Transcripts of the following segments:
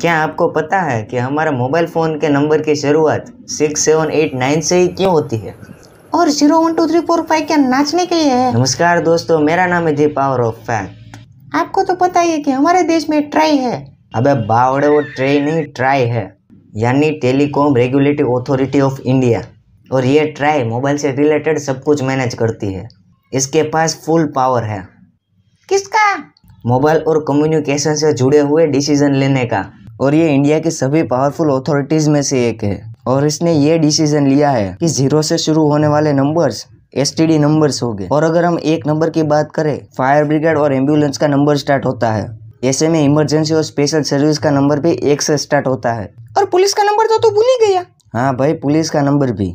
क्या आपको पता है कि हमारा मोबाइल फ़ोन के नंबर की शुरुआत सिक्स सेवन एट नाइन से ही क्यों होती है और zero one two three four five क्या नाचने के लिए है नमस्कार दोस्तों मेरा नाम है दी पावर ऑफ फैक्ट आपको तो पता ही है कि हमारे देश में ट्राई है अबे बावड़े वो ट्रे नहीं ट्राई है यानी telecom regulative authority of India और ये ट्राई मोबाइल से रिलेटेड सब कुछ मैनेज करती है इसके पास फुल पावर है किसका मोबाइल और कम्युनिकेशन से जुड़े हुए डिसीजन लेने का और ये इंडिया की सभी पावरफुल अथॉरिटीज़ में से एक है और इसने ये डिसीजन लिया है कि जीरो से शुरू होने वाले numbers S T D numbers हो गए और अगर हम एक नंबर की बात करें फायर ब्रिगेड और एम्बुलेंस का नंबर स्टार्ट होता है ऐसे में इमरजेंसी और स्पेशल सर्विस का नंबर भी एक से स्टार्ट होता है और पुलिस का नंबर तो तू भूल ही गया हाँ भाई पुलिस का नंबर भी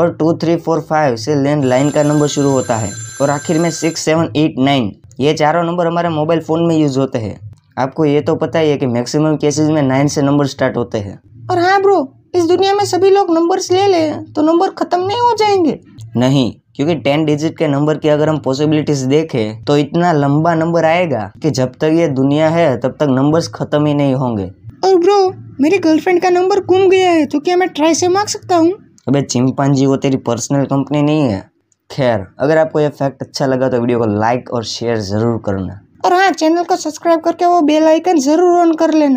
और टू थ्री फोर फाइव से लैंड लाइन का नंबर शुरू होता है और आखिर में सिक्स सेवन एट नाइन ये चारों नंबर हमारे मोबाइल फ़ोन में यूज़ होते हैं आपको ये तो पता ही है कि मैक्सिमम केसेस में नाइन से नंबर स्टार्ट होते हैं और हाँ ब्रो इस दुनिया में सभी लोग नंबर्स ले लें तो नंबर ख़त्म नहीं हो जाएंगे नहीं क्योंकि टेन डिजिट के नंबर की अगर हम पॉसिबिलिटीज देखें तो इतना लंबा नंबर आएगा कि जब तक ये दुनिया है तब तक नंबर्स खत्म ही नहीं होंगे और ब्रो मेरी गर्लफ्रेंड का नंबर घूम गया है तो क्या मैं ट्राई से मांग सकता हूँ अबे चिंपांजी वो तेरी पर्सनल कंपनी नहीं है खैर अगर आपको यह फैक्ट अच्छा लगा तो वीडियो को लाइक और शेयर ज़रूर करना और हाँ चैनल को सब्सक्राइब करके वो बेल आइकन ज़रूर ऑन कर लेना